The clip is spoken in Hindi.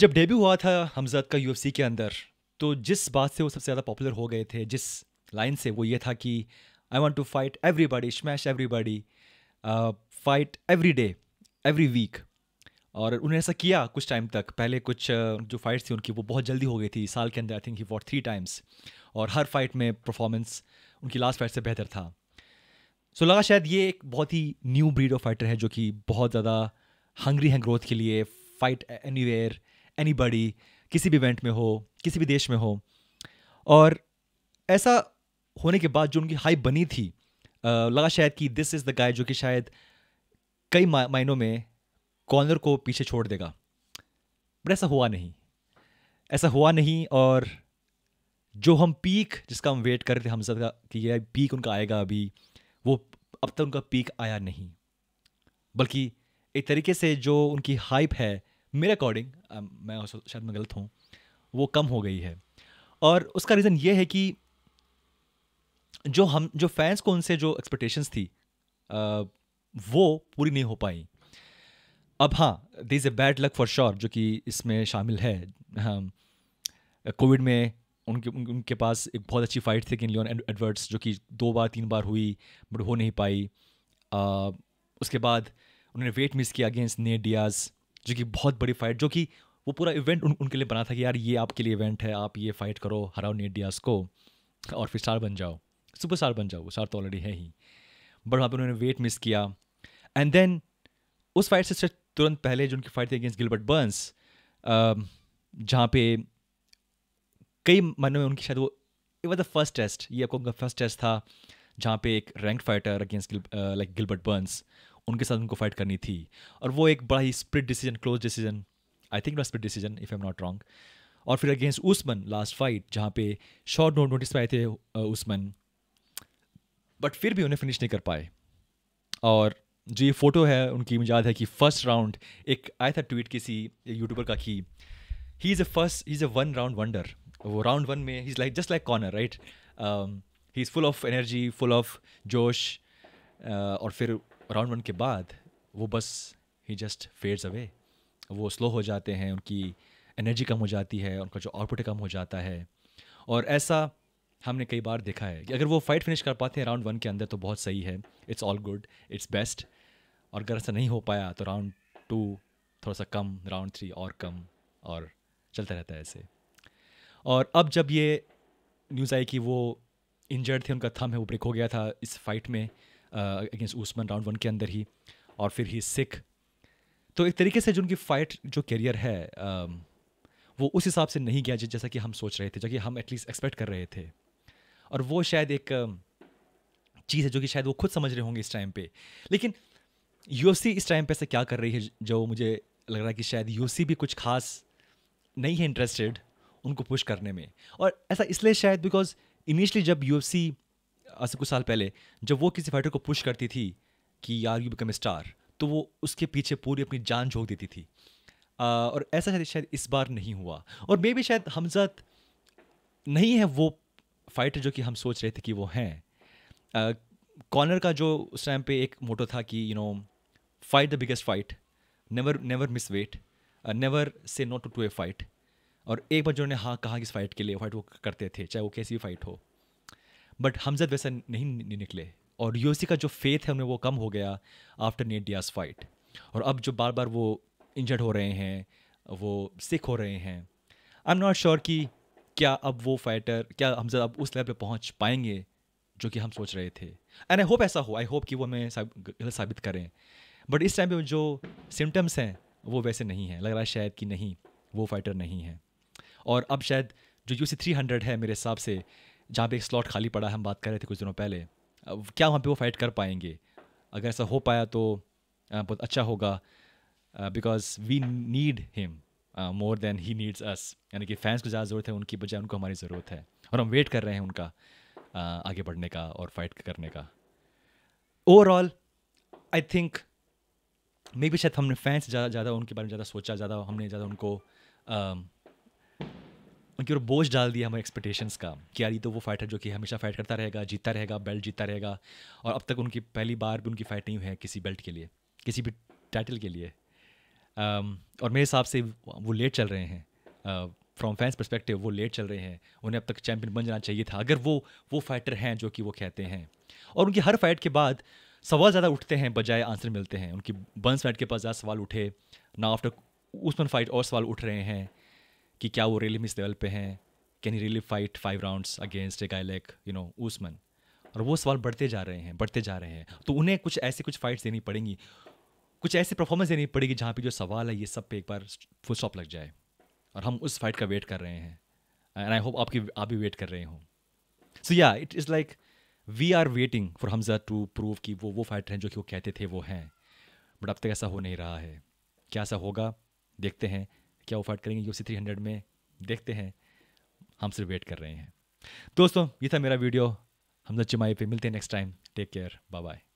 जब डेब्यू हुआ था हमजद का यू के अंदर तो जिस बात से वो सबसे ज़्यादा पॉपुलर हो गए थे जिस लाइन से वो ये था कि I want to fight everybody smash body fight every day every week और उन्होंने ऐसा किया कुछ टाइम तक पहले कुछ uh, जो फाइट्स थी उनकी वो बहुत जल्दी हो गई थी साल के अंदर I think he what three times और हर फाइट में परफॉर्मेंस उनकी लास्ट फाइट से बेहतर था सो लगा शायद ये एक बहुत ही न्यू ब्रीड ऑफ फाइटर है जो कि बहुत ज़्यादा हंग्री हैं ग्रोथ के लिए फाइट एनी वेयर एनी किसी भी इवेंट में हो किसी भी देश में हो और ऐसा होने के बाद जो उनकी हाइप बनी थी लगा शायद कि दिस इज़ द गाय जो कि शायद कई मायनों में कॉर्नर को पीछे छोड़ देगा बट ऐसा हुआ नहीं ऐसा हुआ नहीं और जो हम पीक जिसका हम वेट कर रहे थे हम सब कि यह पीक उनका आएगा अभी वो अब तक उनका पीक आया नहीं बल्कि एक तरीके से जो उनकी हाइप है मेरे अकॉर्डिंग um, मैं शायद मैं गलत हूँ वो कम हो गई है और उसका रीज़न ये है कि जो हम जो फैंस को उनसे जो एक्सपेक्टेशंस थी आ, uh, वो पूरी नहीं हो पाई अब हाँ there is a bad luck for sure जो कि इसमें शामिल है कोविड हाँ, में उनके उनके पास एक बहुत अच्छी फ़ाइट थी कि लियोन एडवर्ड्स जो कि दो बार तीन बार हुई बट हो नहीं पाई आ, uh, उसके बाद उन्होंने वेट मिस किया अगेंस्ट ने डियाज जो कि बहुत बड़ी फाइट जो कि वो पूरा इवेंट उन, उनके लिए बना था कि यार ये आपके लिए इवेंट है आप ये फाइट करो हराओ नेडियाज को और फिर स्टार बन जाओ सुपर स्टार बन जाओ स्टार तो ऑलरेडी है ही बट वहाँ पर उन्होंने वेट मिस किया एंड देन उस फाइट से तुरंत पहले जो उनकी फाइट थी अगेंस्ट गिलबर्ट बर्न्स जहाँ पे कई मनों में उनकी शायद वो it was the first test ये आपको उनका फर्स्ट टेस्ट था जहाँ पे एक rank fighter against like Gilbert Burns उनके साथ उनको फाइट करनी थी और वो एक बड़ा ही split decision close decision I think split decision if I am not wrong और फिर अगेंस्ट उस्मन लास्ट फाइट जहाँ पे शॉर्ट नोट नोटिस पाए थे उस्मन बट फिर भी उन्हें फिनिश नहीं कर पाए और जो ये फ़ोटो है उनकी मुझे याद है कि फर्स्ट राउंड एक आया था ट्वीट किसी यूट्यूबर का कि he is um, a first he is a one round wonder वो राउंड वन में he is like just like corner right he is full of energy full of जोश और फिर राउंड वन के बाद वो बस ही जस्ट फेड्स अवे वो स्लो हो जाते हैं उनकी एनर्जी कम हो जाती है उनका जो आउटपुट कम हो जाता है और ऐसा हमने कई बार देखा है कि अगर वो फाइट फिनिश कर पाते हैं राउंड वन के अंदर तो बहुत सही है it's all good it's best और अगर ऐसा नहीं हो पाया तो राउंड टू थोड़ा सा कम राउंड थ्री और कम और चलता रहता है ऐसे और अब जब ये न्यूज़ आई कि वो इंजर्ड थे उनका थम है वो ब्रेक हो गया था इस फाइट में अगेंस्ट उस्मान राउंड वन के अंदर ही और फिर ही सिख तो एक तरीके से जो उनकी फाइट जो करियर है वो उस हिसाब से नहीं गया जैसा कि हम सोच रहे थे जबकि हम एटलीस्ट एक्सपेक्ट कर रहे थे और वो शायद एक चीज़ है जो कि शायद वो खुद समझ रहे होंगे इस टाइम पे लेकिन यू इस टाइम पे ऐसा क्या कर रही है जो मुझे लग रहा है कि शायद यू भी कुछ खास नहीं है इंटरेस्टेड उनको पुश करने में और ऐसा इसलिए शायद बिकॉज इनिशली जब यू आज से कुछ साल पहले जब वो किसी फाइटर को पुश करती थी कि यार यू बिकम स्टार तो वो उसके पीछे पूरी अपनी जान झोंक देती थी आ, और ऐसा शायद शायद इस बार नहीं हुआ और मे भी शायद हमजद नहीं है वो फाइटर जो कि हम सोच रहे थे कि वो हैं कॉर्नर का जो उस टाइम पे एक मोटो था कि you know fight the biggest fight never never miss weight never say not to to a fight और एक बार जो उन्होंने हाँ कहा कि इस फाइट के लिए फाइट वो करते थे चाहे वो कैसी भी फाइट हो बट हमजद वैसा नहीं निकले और यूएससी का जो फेथ है उनमें वो कम हो गया आफ्टर नेट डियाज फाइट और अब जो बार बार वो इंजर्ड हो रहे हैं वो सिख हो रहे हैं आई एम नॉट श्योर कि क्या अब वो फाइटर क्या हमजद अब उस लेवल पे पहुंच पाएंगे जो कि हम सोच रहे थे एंड आई होप ऐसा हो आई होप कि वो हमें गलत साबित करें बट इस टाइम पे जो सिम्टम्स हैं वो वैसे नहीं हैं लग रहा है शायद कि नहीं वो फाइटर नहीं है और अब शायद जो यू सी थ्री हंड्रेड है मेरे हिसाब से जहाँ पे एक स्लॉट खाली पड़ा हम बात कर रहे थे कुछ दिनों पहले क्या वहाँ पे वो फाइट कर पाएंगे अगर ऐसा हो पाया तो बहुत अच्छा होगा because we need him more than he needs us यानी कि फैंस को ज़्यादा ज़रूरत है उनकी बजाय उनको हमारी ज़रूरत है और हम वेट कर रहे हैं उनका uh, आगे बढ़ने का और फाइट करने का ओवरऑल आई थिंक मे भी शायद हमने फैंस ज़्यादा ज़्यादा उनके बारे में ज़्यादा सोचा ज़्यादा हमने ज़्यादा उनको uh, उनके ऊपर बोझ डाल दिया हमारे एक्सपेक्टेशंस का कि यार ये तो वो फाइटर जो कि हमेशा फाइट करता रहेगा जीतता रहेगा बेल्ट जीतता रहेगा और अब तक उनकी पहली बार भी उनकी फाइट नहीं हुई है किसी बेल्ट के लिए किसी भी टाइटल के लिए um, और मेरे हिसाब से वो लेट चल रहे हैं फ्रॉम फैंस परस्पेक्टिव वो लेट चल रहे हैं उन्हें अब तक चैम्पियन बन जाना चाहिए था अगर वो वो फाइटर हैं जो कि वो कहते हैं और उनकी हर फाइट के बाद सवाल ज़्यादा उठते हैं बजाय आंसर मिलते हैं उनकी बंस फाइट के पास ज़्यादा सवाल उठे ना आफ्टर उस्मान फाइट और सवाल उठ रहे हैं कि क्या वो रियली इस लेवल पे हैं can you really fight five rounds against a guy like you know Usman और वो सवाल बढ़ते जा रहे हैं बढ़ते जा रहे हैं तो उन्हें कुछ ऐसे कुछ फाइट्स देनी पड़ेंगी कुछ ऐसे परफॉर्मेंस देनी पड़ेगी जहाँ पे जो सवाल है ये सब पे एक बार फुल स्टॉप लग जाए और हम उस फाइट का वेट कर रहे हैं एंड आई होप आपकी आप भी वेट कर रहे हो सो या it is like we are waiting for हमजा टू प्रूव कि वो वो फाइटर हैं जो कि वो कहते थे वो हैं बट अब तक ऐसा हो नहीं रहा है क्या ऐसा होगा देखते हैं क्या फाइट करेंगे यू सी थ्री हंड्रेड में देखते हैं हम सिर्फ वेट कर रहे हैं दोस्तों ये था मेरा वीडियो हमजा चिमाई पे मिलते हैं next time take care bye bye